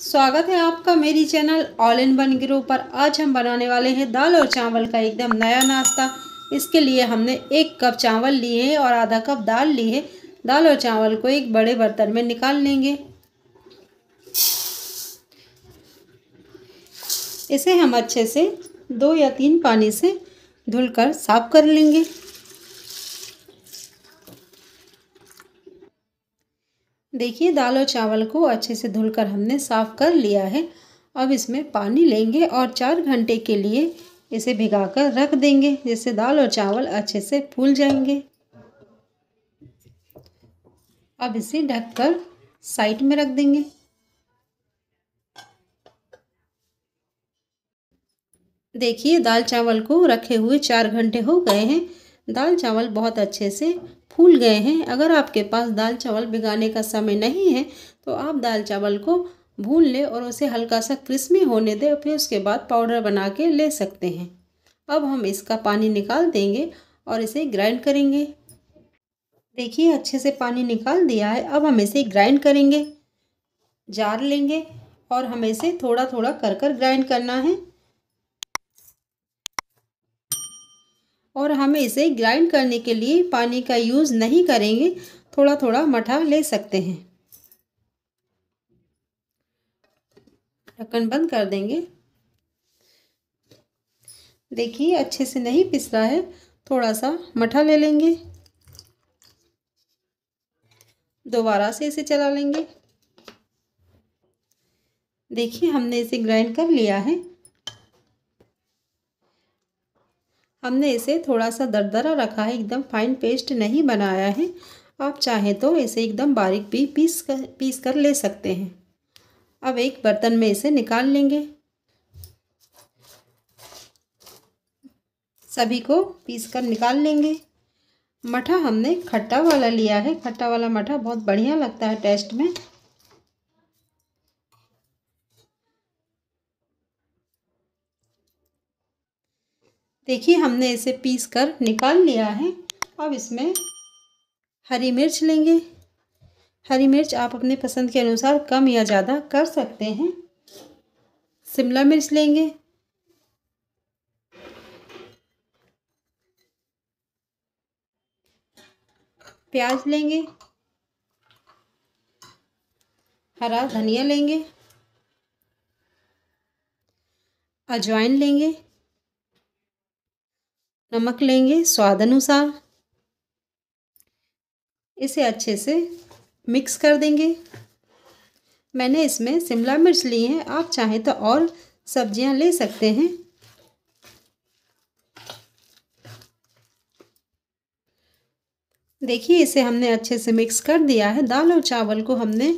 स्वागत है आपका मेरी channel all in one grow पर आज हम बनाने वाले हैं दाल और चावल का एकदम नया नाश्ता इसके लिए हमने एक कप चावल लिए हैं और आधा कप दाल ली है दाल और चावल को एक बड़े बर्तन में निकाल लेंगे इसे हम अच्छे से दो या तीन पानी से धुलकर साफ कर लेंगे देखिए दाल और चावल को अच्छे से धुलकर हमने साफ़ कर लिया है अब इसमें पानी लेंगे और चार घंटे के लिए इसे भिगा कर रख देंगे जिससे दाल और चावल अच्छे से फूल जाएंगे अब इसे ढककर साइड में रख देंगे देखिए दाल चावल को रखे हुए चार घंटे हो गए हैं दाल चावल बहुत अच्छे से फूल गए हैं अगर आपके पास दाल चावल भिगाने का समय नहीं है तो आप दाल चावल को भून ले और उसे हल्का सा क्रिस्मी होने दें फिर उसके बाद पाउडर बना के ले सकते हैं अब हम इसका पानी निकाल देंगे और इसे ग्राइंड करेंगे देखिए अच्छे से पानी निकाल दिया है अब हम इसे ग्राइंड करेंगे जार लेंगे और हमें इसे थोड़ा थोड़ा कर कर ग्राइंड करना है और हमें इसे ग्राइंड करने के लिए पानी का यूज़ नहीं करेंगे थोड़ा थोड़ा मठा ले सकते हैं ढक्कन बंद कर देंगे देखिए अच्छे से नहीं पिस रहा है थोड़ा सा मठा ले लेंगे दोबारा से इसे चला लेंगे देखिए हमने इसे ग्राइंड कर लिया है हमने इसे थोड़ा सा दरदरा रखा है एकदम फाइन पेस्ट नहीं बनाया है आप चाहें तो इसे एकदम बारीक भी पीस कर पीस कर ले सकते हैं अब एक बर्तन में इसे निकाल लेंगे सभी को पीस कर निकाल लेंगे मठा हमने खट्टा वाला लिया है खट्टा वाला मठा बहुत बढ़िया लगता है टेस्ट में देखिए हमने इसे पीस कर निकाल लिया है अब इसमें हरी मिर्च लेंगे हरी मिर्च आप अपने पसंद के अनुसार कम या ज़्यादा कर सकते हैं शिमला मिर्च लेंगे प्याज लेंगे हरा धनिया लेंगे अजवाइन लेंगे नमक लेंगे स्वाद अनुसार इसे अच्छे से मिक्स कर देंगे मैंने इसमें शिमला मिर्च ली है आप चाहें तो और सब्जियां ले सकते हैं देखिए इसे हमने अच्छे से मिक्स कर दिया है दाल और चावल को हमने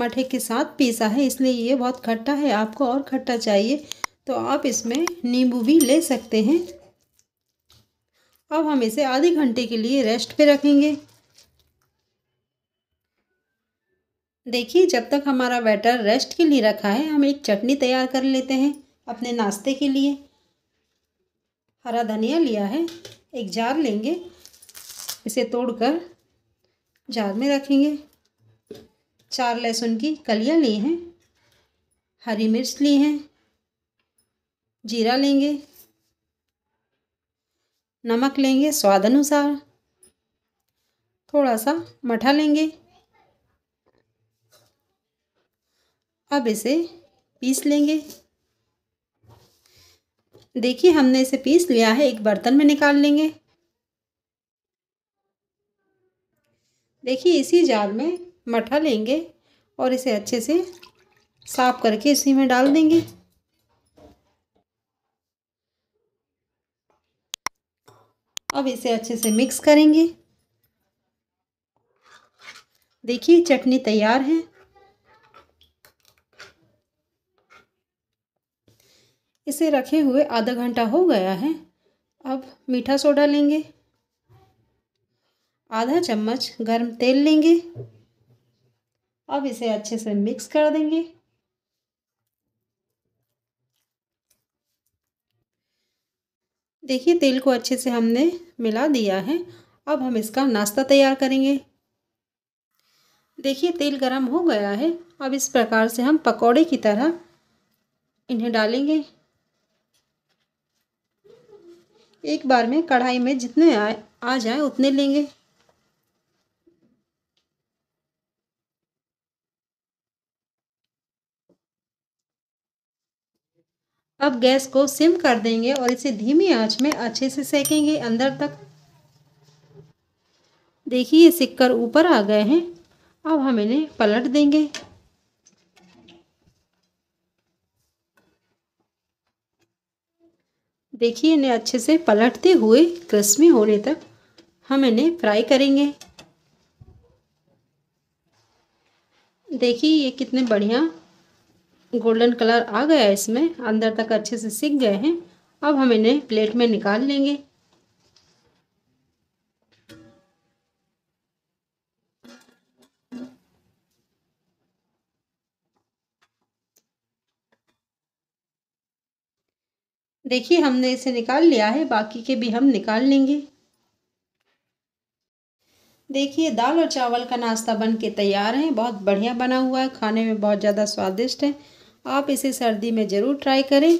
मठे के साथ पीसा है इसलिए ये बहुत खट्टा है आपको और खट्टा चाहिए तो आप इसमें नींबू भी ले सकते हैं अब हम इसे आधे घंटे के लिए रेस्ट पे रखेंगे देखिए जब तक हमारा बैटर रेस्ट के लिए रखा है हम एक चटनी तैयार कर लेते हैं अपने नाश्ते के लिए हरा धनिया लिया है एक जार लेंगे इसे तोड़कर जार में रखेंगे चार लहसुन की कलियाँ ली हैं हरी मिर्च ली हैं जीरा लेंगे नमक लेंगे स्वाद अनुसार थोड़ा सा मठा लेंगे अब इसे पीस लेंगे देखिए हमने इसे पीस लिया है एक बर्तन में निकाल लेंगे देखिए इसी जार में मठा लेंगे और इसे अच्छे से साफ़ करके इसी में डाल देंगे अब इसे अच्छे से मिक्स करेंगे देखिए चटनी तैयार है इसे रखे हुए आधा घंटा हो गया है अब मीठा सोडा लेंगे आधा चम्मच गर्म तेल लेंगे अब इसे अच्छे से मिक्स कर देंगे देखिए तेल को अच्छे से हमने मिला दिया है अब हम इसका नाश्ता तैयार करेंगे देखिए तेल गरम हो गया है अब इस प्रकार से हम पकौड़े की तरह इन्हें डालेंगे एक बार में कढ़ाई में जितने आ, आ जाए उतने लेंगे अब गैस को सिम कर देंगे और इसे धीमी आंच में अच्छे से सेकेंगे अंदर तक देखिए ये सिक्कर ऊपर आ गए हैं अब हम इन्हें पलट देंगे देखिए इन्हें अच्छे से पलटते हुए क्रिस्मी होने तक हम इन्हें फ्राई करेंगे देखिए ये कितने बढ़िया गोल्डन कलर आ गया है इसमें अंदर तक अच्छे से सीख गए हैं अब हम इन्हें प्लेट में निकाल लेंगे देखिए हमने इसे निकाल लिया है बाकी के भी हम निकाल लेंगे देखिए दाल और चावल का नाश्ता बन के तैयार है बहुत बढ़िया बना हुआ है खाने में बहुत ज़्यादा स्वादिष्ट है आप इसे सर्दी में ज़रूर ट्राई करें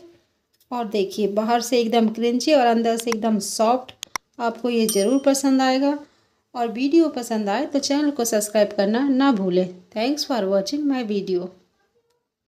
और देखिए बाहर से एकदम क्रिंची और अंदर से एकदम सॉफ्ट आपको ये ज़रूर पसंद आएगा और वीडियो पसंद आए तो चैनल को सब्सक्राइब करना ना भूलें thanks for watching my video